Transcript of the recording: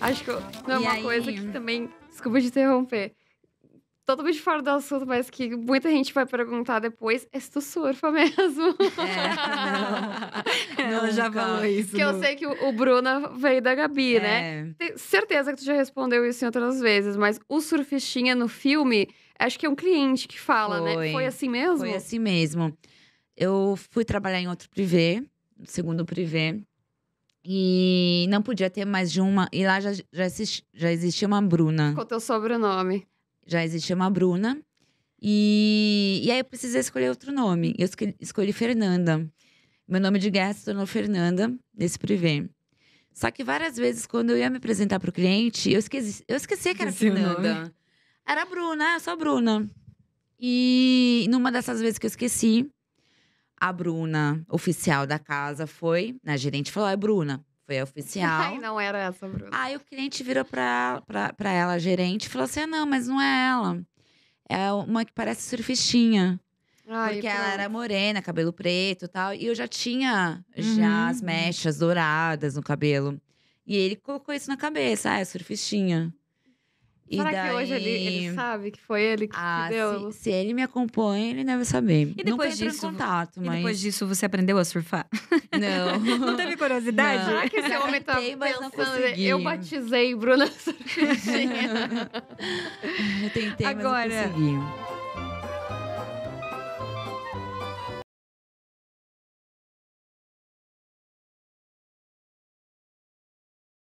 Acho que não é uma aí... coisa que também. Desculpa de interromper. Totalmente fora do assunto, mas que muita gente vai perguntar depois é se tu surfa mesmo. É, não, não é, já falou isso. Porque eu sei que o Bruna veio da Gabi, né? é. né? Tenho certeza que tu já respondeu isso em outras vezes, mas o surfistinha no filme, acho que é um cliente que fala, né? Foi. né? Foi assim mesmo? Foi assim mesmo. Eu fui trabalhar em outro privê, segundo privê, e não podia ter mais de uma. E lá já, já, existia, já existia uma Bruna. Qual teu sobrenome? Já existia uma Bruna. E, e aí eu precisei escolher outro nome. Eu escolhi, Fernanda. Meu nome de guerra se tornou Fernanda, nesse privê. Só que várias vezes, quando eu ia me apresentar para o cliente, eu esqueci, eu esqueci que era Esse Fernanda. Nome. Era Bruna, ah, só Bruna. E numa dessas vezes que eu esqueci, a Bruna, oficial da casa, foi. Né, a gerente falou: é Bruna. Foi a oficial. Ai, não era essa, Bruna. Aí o cliente virou pra, pra, pra ela, a gerente, e falou assim: ah, não, mas não é ela. É uma que parece surfistinha. Ai, porque ela era morena, cabelo preto e tal. E eu já tinha uhum. já as mechas douradas no cabelo. E ele colocou isso na cabeça. Ah, é surfistinha. E Será daí... que hoje ele, ele, sabe que foi ele que ah, deu? Se, se, ele me acompanha, ele deve saber. E depois Nunca disso, em contato, mas... depois disso, você aprendeu a surfar? Não. não teve curiosidade? Não. Será que esse homem tá tentei, pensando? eu batizei Bruna Surfistinha. eu tentei, Agora... mas não consegui.